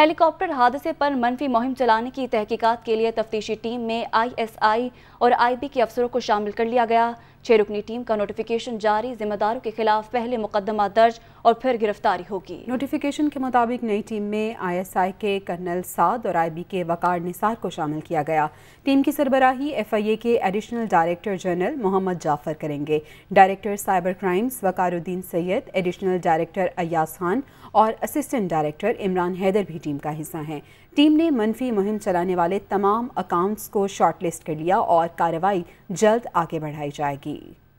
helicopter हादसे पर मनफी मुहिम चलाने की तहकीकात के लिए तफ्तीशी टीम में आईएसआई और आईबी के अफसरों को शामिल कर लिया गया छह रुकनी टीम का नोटिफिकेशन जारी जिम्मेदारों के खिलाफ पहले मुकदमा दर्ज और फिर गिरफ्तारी होगी नोटिफिकेशन के मुताबिक नई टीम में आईएसआई के कर्नल साद और आईबी के वकार निसार को शामिल किया गया टीम की सरबराही एफआईए के additional director general Mohammad Jafar करेंगे director cyber crimes Waqaruddin Syed additional director Ayaz Khan और असिस्टेंट डायरेक्टर इमरान हैदर भी टीम का हिस्सा हैं टीम ने मनफी मुहिम चलाने वाले तमाम अकाउंट्स को शॉर्टलिस्ट कर लिया और कार्रवाई जल्द आगे बढ़ाई जाएगी